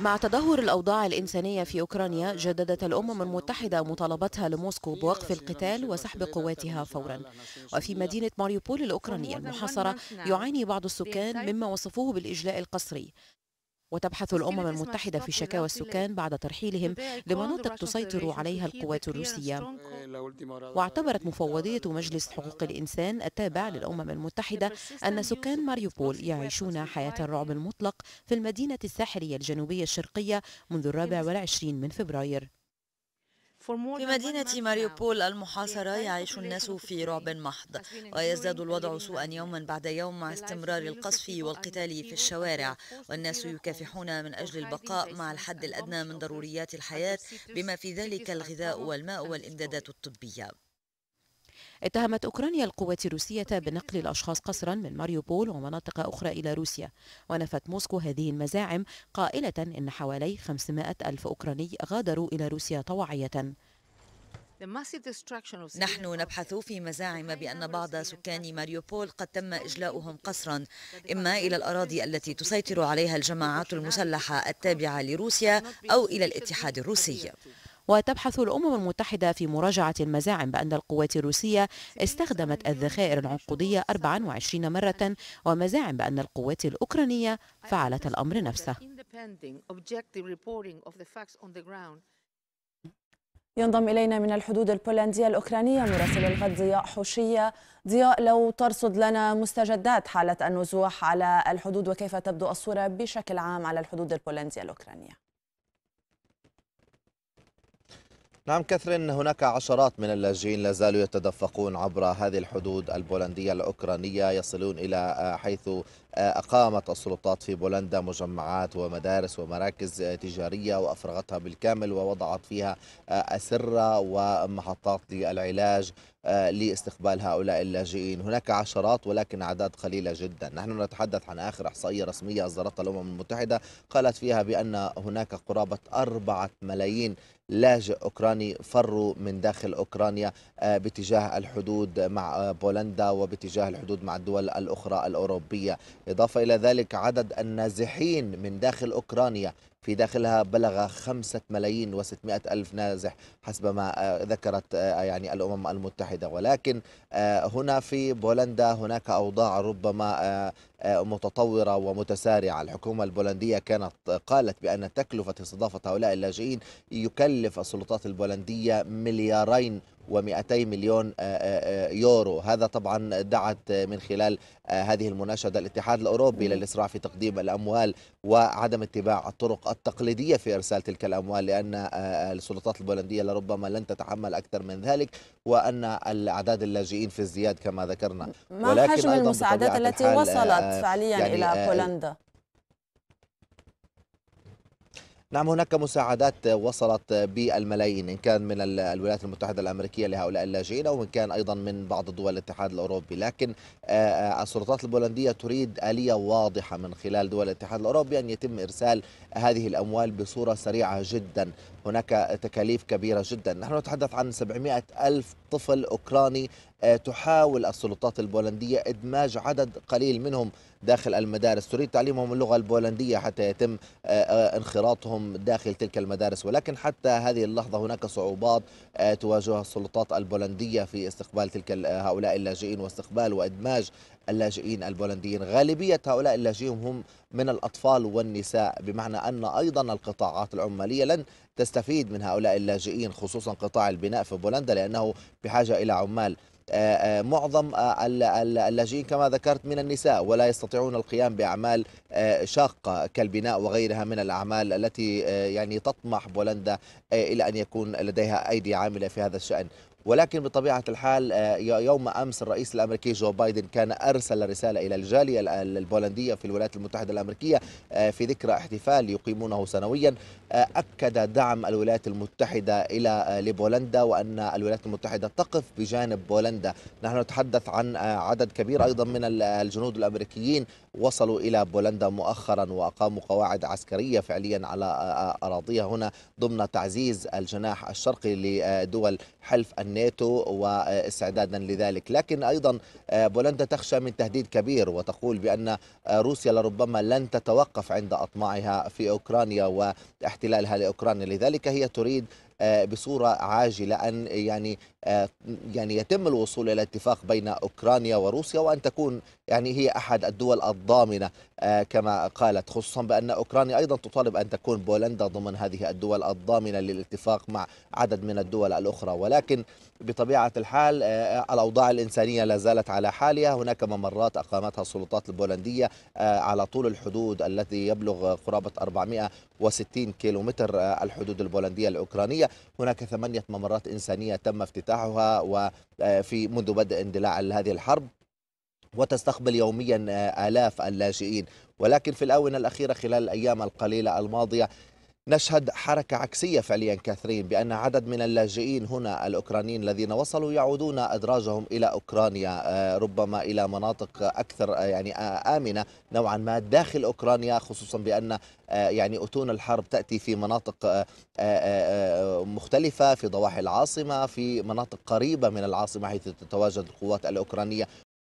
مع تدهور الأوضاع الإنسانية في أوكرانيا جددت الأمم المتحدة مطالبتها لموسكو بوقف القتال وسحب قواتها فورا وفي مدينة ماريوبول الأوكرانية المحاصرة يعاني بعض السكان مما وصفوه بالإجلاء القسري وتبحث الأمم المتحدة في شكاوى السكان بعد ترحيلهم لمناطق تسيطر عليها القوات الروسية إيه، واعتبرت مفوضية مجلس حقوق الإنسان التابع للأمم آه، المتحدة أن سكان ماريوبول يعيشون حياة الرعب المطلق في المدينة الساحلية الجنوبية الشرقية منذ الرابع والعشرين من فبراير في مدينة ماريوبول المحاصرة يعيش الناس في رعب محض ويزداد الوضع سوءا يوما بعد يوم مع استمرار القصف والقتال في الشوارع والناس يكافحون من أجل البقاء مع الحد الأدنى من ضروريات الحياة بما في ذلك الغذاء والماء والإمدادات الطبية اتهمت أوكرانيا القوات الروسية بنقل الأشخاص قسرا من ماريوبول ومناطق أخرى إلى روسيا ونفت موسكو هذه المزاعم قائلة إن حوالي 500 ألف أوكراني غادروا إلى روسيا طوعية نحن نبحث في مزاعم بأن بعض سكان ماريوبول قد تم إجلاؤهم قسرا إما إلى الأراضي التي تسيطر عليها الجماعات المسلحة التابعة لروسيا أو إلى الاتحاد الروسي وتبحث الأمم المتحدة في مراجعة المزاعم بأن القوات الروسية استخدمت الذخائر العنقودية 24 مرة ومزاعم بأن القوات الأوكرانية فعلت الأمر نفسه ينضم إلينا من الحدود البولندية الأوكرانية مراسل الغد ضياء حوشية ضياء لو ترصد لنا مستجدات حالة النزوح على الحدود وكيف تبدو الصورة بشكل عام على الحدود البولندية الأوكرانية نعم كثرين هناك عشرات من اللاجئين لا زالوا يتدفقون عبر هذه الحدود البولندية الأوكرانية يصلون إلى آه، حيث آه، أقامت السلطات في بولندا مجمعات ومدارس ومراكز تجارية وأفرغتها بالكامل ووضعت فيها آه، أسرة ومحطات للعلاج آه، لاستقبال هؤلاء اللاجئين هناك عشرات ولكن أعداد قليلة جدا نحن نتحدث عن آخر إحصائية رسمية أصدرتها الأمم المتحدة قالت فيها بأن هناك قرابة أربعة ملايين لاجئ أوكراني فروا من داخل أوكرانيا آه، باتجاه الحدود مع آه، بولندا وباتجاه الحدود مع الدول الأخرى الأوروبية إضافة إلى ذلك عدد النازحين من داخل أوكرانيا في داخلها بلغ خمسة ملايين وستمائة ألف نازح حسب ما آه، ذكرت آه، يعني الأمم المتحدة ولكن آه، هنا في بولندا هناك أوضاع ربما متطورة ومتسارعة الحكومة البولندية كانت قالت بأن تكلفة استضافة هؤلاء اللاجئين يكلف السلطات البولندية مليارين و200 مليون آه، آه، آه، يورو هذا طبعا دعت من خلال هذه المناشدة الاتحاد الأوروبي للإسراع في تقديم الأموال وعدم اتباع الطرق التقليدية في إرسال تلك الأموال لأن السلطات البولندية لربما لن تتحمل أكثر من ذلك وأن أعداد اللاجئين في ازدياد كما ذكرنا ما ولكن حجم المساعدات التي وصلت وصلت فعليا يعني الى آه، بولندا نعم هناك مساعدات وصلت بالملايين إن كان من الولايات المتحدة الأمريكية لهؤلاء اللاجئين أو إن كان أيضا من بعض دول الاتحاد الأوروبي لكن آه، آه، السلطات البولندية تريد آلية واضحة من خلال دول الاتحاد الأوروبي أن يتم إرسال هذه الأموال بصورة سريعة جدا هناك تكاليف كبيرة جدا نحن نتحدث عن 700 ألف طفل أوكراني آه، تحاول السلطات البولندية إدماج عدد قليل منهم داخل المدارس تريد تعليمهم اللغة البولندية حتى يتم آه، آه، انخراطهم داخل تلك المدارس ولكن حتى هذه اللحظة هناك صعوبات تواجهها السلطات البولندية في استقبال تلك هؤلاء اللاجئين واستقبال وإدماج اللاجئين البولنديين غالبية هؤلاء اللاجئين هم من الأطفال والنساء بمعنى أن أيضا القطاعات العمالية لن تستفيد من هؤلاء اللاجئين خصوصا قطاع البناء في بولندا لأنه بحاجة إلى عمال آه، آه، معظم آه، اللاجئين كما ذكرت من النساء ولا يستطيعون القيام باعمال شاقه كالبناء وغيرها من الاعمال التي يعني تطمح بولندا الى ان يكون لديها ايدي عامله في هذا الشان ولكن بطبيعة الحال آه، يوم أمس الرئيس الأمريكي جو بايدن كان أرسل رسالة إلى الجالية البولندية في الولايات المتحدة الأمريكية آه، في ذكرى احتفال يقيمونه سنويا آه، أكد دعم الولايات المتحدة إلى لبولندا وأن الولايات المتحدة تقف بجانب بولندا نحن نتحدث عن عدد كبير أيضا من الجنود الأمريكيين وصلوا إلى بولندا مؤخرا وأقاموا قواعد عسكرية فعليا على أراضيها هنا ضمن تعزيز الجناح الشرقي لدول حلف الناتو واستعدادا لذلك لكن أيضا آه، بولندا تخشى من تهديد كبير وتقول بأن آه، روسيا لربما لن تتوقف عند أطماعها في أوكرانيا واحتلالها لأوكرانيا لذلك هي تريد آه، بصوره عاجله ان يعني آه، يعني يتم الوصول الى اتفاق بين اوكرانيا وروسيا وان تكون يعني هي احد الدول الضامنه آه، كما قالت خصوصا بان اوكرانيا ايضا تطالب ان تكون بولندا ضمن هذه الدول الضامنه للاتفاق مع عدد من الدول الاخرى ولكن بطبيعه الحال الاوضاع الانسانيه لا زالت على حالها هناك ممرات اقامتها السلطات البولنديه على طول الحدود التي يبلغ قرابه 460 كيلومتر الحدود البولنديه الاوكرانيه هناك ثمانية ممرات إنسانية تم افتتاحها وفي آه، منذ بدء اندلاع هذه الحرب وتستقبل يوميا آه، آلاف اللاجئين ولكن في الآونة الأخيرة خلال الأيام القليلة الماضية نشهد حركة عكسية فعليا كاثرين بأن عدد من اللاجئين هنا الأوكرانيين الذين وصلوا يعودون أدراجهم إلى أوكرانيا آه، ربما إلى مناطق أكثر آه، يعني آه، آمنة نوعا ما داخل أوكرانيا خصوصا بأن يعني أتون الحرب تأتي في مناطق مختلفة في ضواحي العاصمة في مناطق قريبة من العاصمة حيث تتواجد القوات الأوكرانية